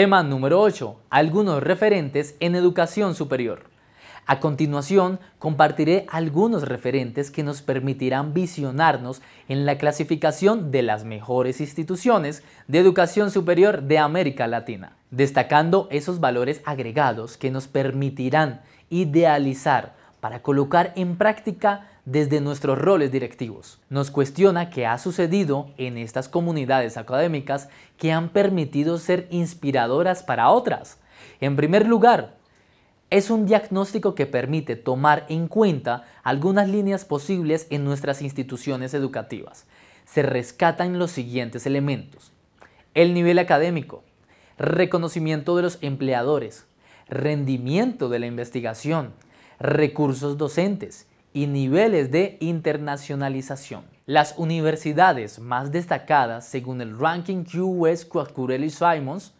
Tema número 8. Algunos referentes en educación superior. A continuación, compartiré algunos referentes que nos permitirán visionarnos en la clasificación de las mejores instituciones de educación superior de América Latina, destacando esos valores agregados que nos permitirán idealizar para colocar en práctica desde nuestros roles directivos. Nos cuestiona qué ha sucedido en estas comunidades académicas que han permitido ser inspiradoras para otras. En primer lugar, es un diagnóstico que permite tomar en cuenta algunas líneas posibles en nuestras instituciones educativas. Se rescatan los siguientes elementos. El nivel académico, reconocimiento de los empleadores, rendimiento de la investigación, recursos docentes, y niveles de internacionalización. Las universidades más destacadas, según el ranking QS Quacurelli Simons,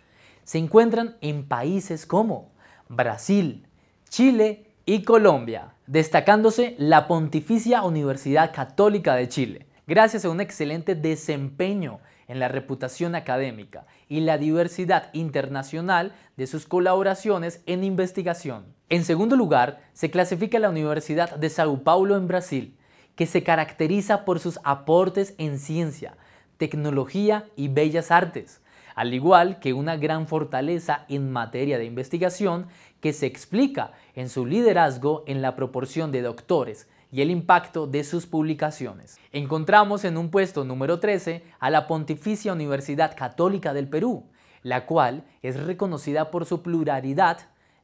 se encuentran en países como Brasil, Chile y Colombia, destacándose la Pontificia Universidad Católica de Chile, gracias a un excelente desempeño en la reputación académica y la diversidad internacional de sus colaboraciones en investigación. En segundo lugar, se clasifica la Universidad de Sao Paulo en Brasil, que se caracteriza por sus aportes en ciencia, tecnología y bellas artes, al igual que una gran fortaleza en materia de investigación que se explica en su liderazgo en la proporción de doctores y el impacto de sus publicaciones. Encontramos en un puesto número 13 a la Pontificia Universidad Católica del Perú, la cual es reconocida por su pluralidad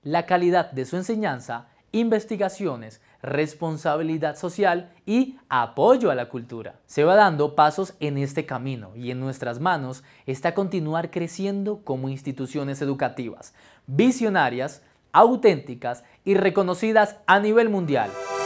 la calidad de su enseñanza, investigaciones, responsabilidad social y apoyo a la cultura. Se va dando pasos en este camino y en nuestras manos está continuar creciendo como instituciones educativas, visionarias, auténticas y reconocidas a nivel mundial.